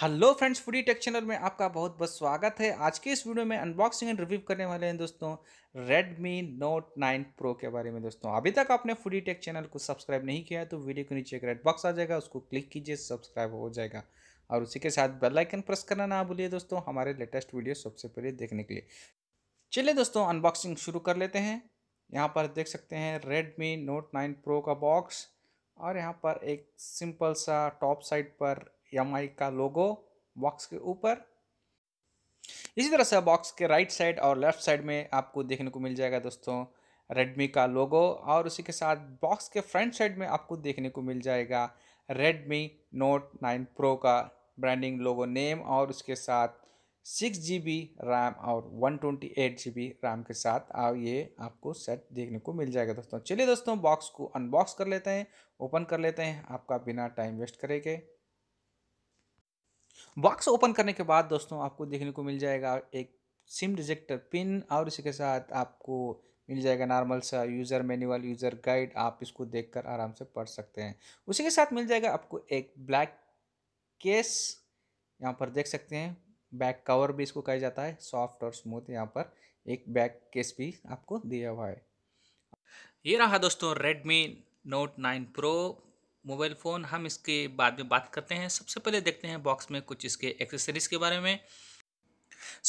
hello friends foodie tech channel में आपका बहुत बहुत स्वागत है आज के इस वीडियो में अनबॉक्सिंग एंड रिव्यू करने वाले हैं दोस्तों रेडमी नोट 9 प्रो के बारे में दोस्तों अभी तक आपने फूडी टेक चैनल को सब्सक्राइब नहीं किया है तो वीडियो के नीचे एक रेड बॉक्स आ जाएगा उसको क्लिक कीजिए सब्सक्राइब हो जाएगा और उसी के साथ बेलाइकन प्रेस करना ना भूलिए दोस्तों हमारे लेटेस्ट वीडियो सबसे पहले देखने के लिए चलिए दोस्तों अनबॉक्सिंग शुरू कर लेते हैं यहाँ पर देख सकते हैं रेडमी नोट नाइन प्रो का बॉक्स और यहाँ पर एक सिंपल सा टॉप साइड पर एम का लोगो बॉक्स के ऊपर इसी तरह से बॉक्स के राइट साइड और लेफ्ट साइड में आपको देखने को मिल जाएगा दोस्तों रेडमी का लोगो और उसी के साथ बॉक्स के फ्रंट साइड में आपको देखने को मिल जाएगा रेडमी नोट नाइन प्रो का ब्रांडिंग लोगो नेम और उसके साथ सिक्स जी बी रैम और one twenty eight G B RAM के साथ आप ये आपको सेट देखने को मिल जाएगा दोस्तों चलिए दोस्तों बॉक्स को अनबॉक्स कर लेते हैं ओपन कर लेते हैं आपका बिना टाइम वेस्ट करेंगे बॉक्स ओपन करने के बाद दोस्तों आपको देखने को मिल जाएगा एक सिम रिजेक्टर पिन और इसी के साथ आपको मिल जाएगा नॉर्मल सा यूज़र मैनुअल यूज़र गाइड आप इसको देखकर आराम से पढ़ सकते हैं उसी के साथ मिल जाएगा आपको एक ब्लैक केस यहाँ पर देख सकते हैं बैक कवर भी इसको कहा जाता है सॉफ्ट और स्मूथ यहाँ पर एक बैक केस भी आपको दिया हुआ है ये रहा दोस्तों Redmi Note nine Pro mobile phone हम इसके बाद में बात करते हैं सबसे पहले देखते हैं बॉक्स में कुछ इसके एक्सेसरीज़ के बारे में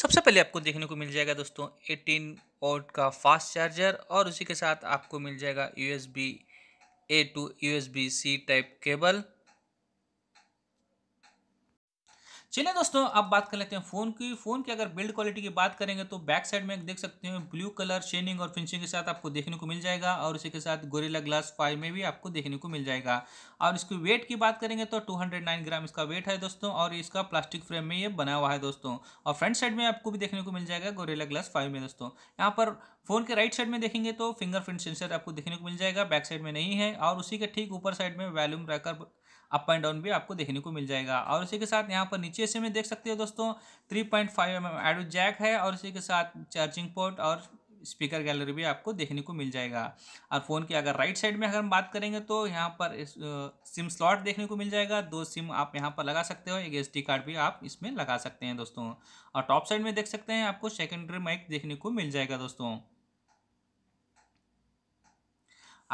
सबसे पहले आपको देखने को मिल जाएगा दोस्तों एटीन ओट का फास्ट चार्जर और उसी के साथ आपको मिल जाएगा U S B A to U S B C type cable चलिए दोस्तों अब बात कर लेते हैं फ़ोन की फ़ोन की अगर बिल्ड क्वालिटी की बात करेंगे तो बैक साइड में देख सकते हैं ब्लू कलर शेनिंग और फिनिशिंग के साथ आपको देखने को मिल जाएगा और इसी के साथ गोरेला ग्लास फाइव में भी आपको देखने को मिल जाएगा और इसकी वेट की बात करेंगे तो 209 ग्राम इसका वेट है दोस्तों और इसका प्लास्टिक फ्रेम में ये बना हुआ है दोस्तों और फ्रंट साइड में आपको भी देखने को मिल जाएगा गोरेला ग्लास फाइव में दोस्तों यहाँ पर फोन के राइट साइड में देखेंगे तो फिंगरप्रिंट सेंसर आपको देखने को मिल जाएगा बैक साइड में नहीं है और उसी के ठीक ऊपर साइड में volume rocker up and down भी आपको देखने को मिल जाएगा और इसी के साथ यहाँ पर नीचे से में देख सकते हो दोस्तों three point five M M jack है और इसी के साथ चार्जिंग पोर्ट और स्पीकर गैलरी भी आपको देखने को मिल जाएगा और फ़ोन की अगर राइट साइड में अगर हम बात करेंगे तो यहाँ पर इस, सिम स्लॉट देखने को मिल जाएगा दो सिम आप यहाँ पर लगा सकते हो एक एस कार्ड भी आप इसमें लगा सकते हैं दोस्तों और टॉप साइड में देख सकते हैं आपको सेकेंडरी माइक देखने को मिल जाएगा दोस्तों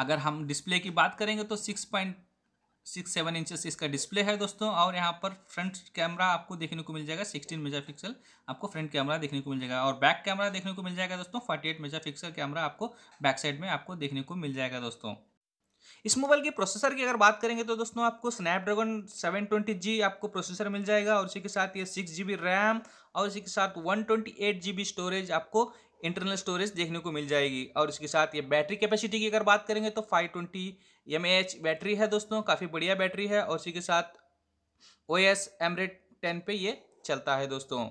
अगर हम डिस्प्ले की बात करेंगे तो six point six seven inches इसका डिस्प्ले है दोस्तों और यहाँ पर फ्रंट कैमरा आपको देखने को मिल जाएगा सिक्सटीन पिक्सल आपको फ्रंट कैमरा देखने को मिल जाएगा और बैक कैमरा देखने को मिल जाएगा दोस्तों फोर्टी एट पिक्सल कैमरा आपको बैक साइड में आपको देखने को मिल जाएगा दोस्तों इस मोबाइल के प्रोसेसर की अगर बात करेंगे तो दोस्तों आपको स्नैपड्रैगन 720G आपको प्रोसेसर मिल जाएगा और इसी के साथ ये सिक्स जी रैम और इसी के साथ वन ट्वेंटी स्टोरेज आपको इंटरनल स्टोरेज देखने को मिल जाएगी और इसके साथ ये बैटरी कैपेसिटी की अगर बात करेंगे तो फाइव ट्वेंटी एम बैटरी है दोस्तों काफ़ी बढ़िया बैटरी है और इसी के साथ ओ एस एमरेड टेन पे ये चलता है दोस्तों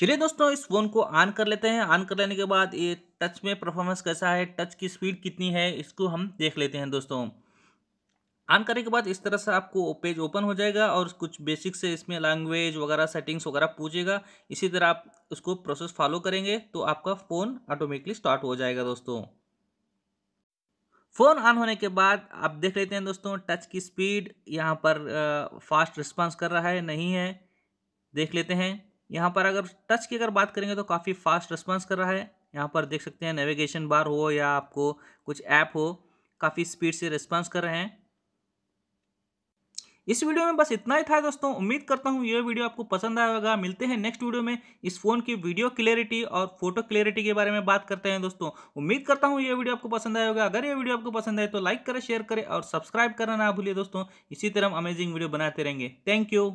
चलिए दोस्तों इस फ़ोन को ऑन कर लेते हैं ऑन कर लेने के बाद ये टच में परफॉर्मेंस कैसा है टच की स्पीड कितनी है इसको हम देख लेते हैं दोस्तों ऑन करने के बाद इस तरह से आपको पेज ओपन हो जाएगा और कुछ बेसिक से इसमें लैंग्वेज वगैरह सेटिंग्स वगैरह पूछेगा इसी तरह आप उसको प्रोसेस फॉलो करेंगे तो आपका फ़ोन ऑटोमेटिकली स्टार्ट हो जाएगा दोस्तों फ़ोन ऑन होने के बाद आप देख लेते हैं दोस्तों टच की स्पीड यहाँ पर फास्ट रिस्पांस कर रहा है नहीं है देख लेते हैं यहाँ पर अगर टच की अगर बात करेंगे तो काफ़ी फास्ट रिस्पांस कर रहा है यहाँ पर देख सकते हैं नेविगेशन बार हो या आपको कुछ ऐप हो काफ़ी स्पीड से रिस्पांस कर रहे हैं इस वीडियो में बस इतना ही था दोस्तों उम्मीद करता हूँ ये वीडियो आपको पसंद आया होगा मिलते हैं नेक्स्ट वीडियो में इस फ़ोन की वीडियो क्लियरिटी और फोटो क्लियरिटी के बारे में बात करते हैं दोस्तों उम्मीद करता हूँ ये वीडियो आपको पसंद आया होगा अगर ये वीडियो आपको पसंद आए तो लाइक करें शेयर करें और सब्सक्राइब करना ना भूलिए दोस्तों इसी तरह हम अमेजिंग वीडियो बनाते रहेंगे थैंक यू